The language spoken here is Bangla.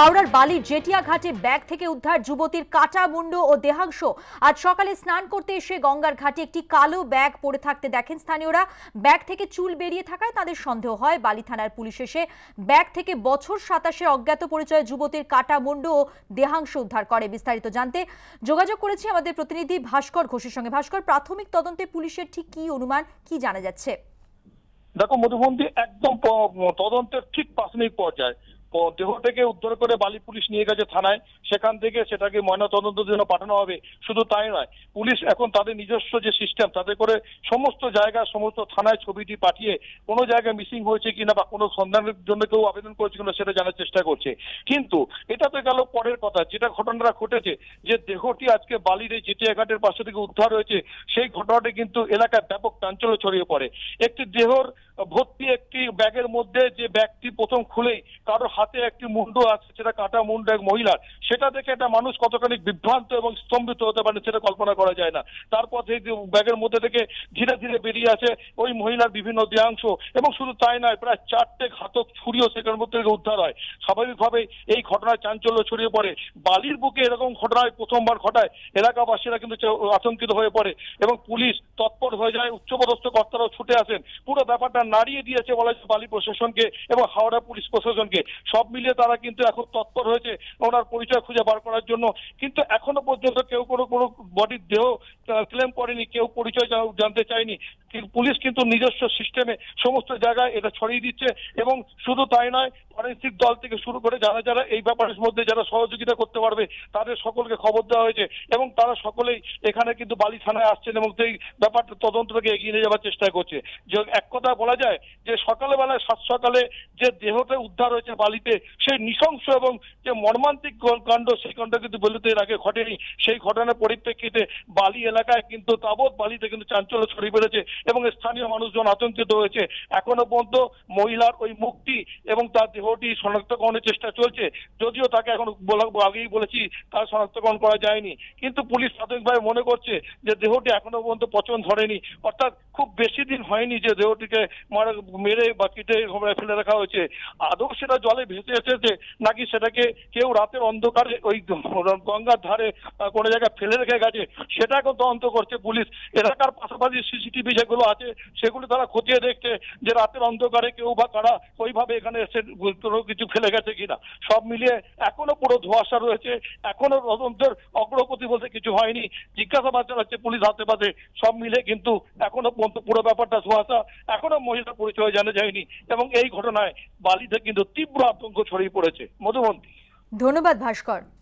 হাওড়ার বালির জেটিয়া ঘাটে ব্যাগ থেকে উদ্ধার যুবতীর কাটা মুন্ড ও দেহাংশ আজ সকালে স্নান করতে এসে গঙ্গার ঘাটে একটি কালো ব্যাগ পড়ে থাকতে দেখেন স্থানীয়রা ব্যাগ থেকে চুল বেরিয়ে থাকায় তাদের সন্দেহ হয় বালি থানার পুলিশ এসে ব্যাগ থেকে বছর সাতাশের অজ্ঞাত পরিচয় যুবতীর কাটা মুন্ড ও দেহাংশ উদ্ধার করে বিস্তারিত জানতে যোগাযোগ করেছি আমাদের প্রতিনিধি ভাস্কর ঘোষের সঙ্গে ভাস্কর প্রাথমিক তদন্তে পুলিশের ঠিক কি অনুমান কি জানা যাচ্ছে দেখো মধুবন্দী একদম তদন্তের ঠিক প্রাথমিক পর্যায়ে দেহ থেকে উদ্ধার করে বালি পুলিশ নিয়ে গেছে থানায় সেখান থেকে সেটাকে ময়নাতদন্তের জন্য পাঠানো হবে শুধু তাই নয় পুলিশ এখন তাদের নিজস্ব যে সিস্টেম তাতে করে সমস্ত জায়গা সমস্ত থানায় ছবিটি পাঠিয়ে কোনো জায়গায় মিসিং হয়েছে কিনা বা কোনো সন্ধানের জন্য কেউ আবেদন করেছে কিনা সেটা জানার চেষ্টা করছে কিন্তু এটা তো গেল পরের কথা যেটা ঘটনাটা ঘটেছে যে দেহটি আজকে বালির এই জিটিয়া ঘাটের পাশে থেকে উদ্ধার হয়েছে সেই ঘটনাটি কিন্তু এলাকায় ব্যাপক চাঞ্চল্য ছড়িয়ে পড়ে একটি দেহর ভর্তি একটি ব্যাগের মধ্যে যে ব্যাগটি প্রথম খুলেই কারো হাতে একটি মুন্ড আছে সেটা কাটা মুন্ড এক মহিলার সেটা দেখে একটা মানুষ কতখানি বিভ্রান্ত এবং স্তম্ভিত হতে পারে সেটা কল্পনা করা যায় না তারপর সেই ব্যাগের মধ্যে থেকে ধীরে ধীরে বেরিয়ে আছে ওই মহিলার বিভিন্ন দেহাংশ এবং শুধু তাই নয় প্রায় চারটে ঘাতক ছুরিও সেখানের মধ্যে থেকে উদ্ধার হয় স্বাভাবিকভাবে এই ঘটনায় চাঞ্চল্য ছড়িয়ে পড়ে বালির বুকে এরকম ঘটনায় প্রথমবার ঘটায় এলাকাবাসীরা কিন্তু আতঙ্কিত হয়ে পড়ে এবং পুলিশ তৎপর হয়ে যায় উচ্চপদস্থ কর্তারাও ছুটে আসেন পুরো ব্যাপারটা নাড়িয়ে দিয়েছে বলা হয়েছে বালি প্রশাসনকে এবং হাওড়া পুলিশ প্রশাসনকে সব মিলিয়ে তারা কিন্তু এখন তৎপর হয়েছে ওনার পরিচয় খুঁজে বার করার জন্য কিন্তু এখনো পর্যন্ত কেউ কোনো কোনো বডির দেহ ক্লেম করেনি কেউ পরিচয় জানতে চায়নি পুলিশ কিন্তু নিজস্ব সিস্টেমে সমস্ত জায়গায় এটা ছড়িয়ে দিচ্ছে এবং শুধু তাই নয় ফরেন্সিক দল থেকে শুরু করে যারা যারা এই ব্যাপারের মধ্যে যারা সহযোগিতা করতে পারবে তাদের সকলকে খবর দেওয়া হয়েছে এবং তারা সকলেই এখানে কিন্তু বালি থানায় আসছেন এবং সেই ব্যাপারটা তদন্তটাকে এগিয়ে নিয়ে যাওয়ার চেষ্টা করছে যে এক কথা বলা যায় যে সকালবেলায় সাত সকালে যে দেহটা উদ্ধার হয়েছে বালিতে সেই নৃশংস এবং যে মর্মান্তিক কাণ্ড সেই কাণ্ড কিন্তু বলতে এর আগে ঘটেনি সেই ঘটনার পরিপ্রেক্ষিতে বালি এলাকায় কিন্তু তাবৎ বালিতে কিন্তু চাঞ্চল্য ছড়িয়ে পড়েছে এবং স্থানীয় মানুষজন আতঙ্কিত হয়েছে এখনো পর্যন্ত মহিলার ওই মুক্তি এবং তার দেহটি শনাক্তকরণের চেষ্টা চলছে যদিও তাকে এখন আগেই বলেছি তার শনাক্তকরণ করা যায়নি কিন্তু পুলিশ প্রাথমিকভাবে মনে করছে যে দেহটি এখনো পর্যন্ত পচন ধরেনি অর্থাৎ খুব বেশি দিন হয়নি যে দেহটিকে মারা মেরে বা কেটে ফেলে রাখা হয়েছে আদৌ সেটা জলে ভেসে এসেছে নাকি সেটাকে কেউ রাতের অন্ধকারে ওই গঙ্গার ধারে কোনো জায়গায় ফেলে রেখে গেছে সেটা এখন তদন্ত করছে পুলিশ এলাকার পাশাপাশি সিসিটিভি যে যেগুলো আছে সেগুলো তারা খতিয়ে দেখছে যে রাতের অন্ধকারে কেউ বা কারা ওইভাবে এখানে এসে কোনো কিছু ফেলে গেছে কিনা সব মিলিয়ে এখনো পুরো ধোয়াশা রয়েছে এখনো তদন্তের অগ্রগতি বলতে কিছু হয়নি জিজ্ঞাসাবাদ চালাচ্ছে পুলিশ হাতে পাতে সব মিলে কিন্তু এখনো পর্যন্ত পুরো ব্যাপারটা ধোয়াশা এখনো মহিলা পরিচয় জানা যায়নি এবং এই ঘটনায় বালিতে কিন্তু তীব্র আতঙ্ক ছড়িয়ে পড়েছে মধুবন্তী ধন্যবাদ ভাস্কর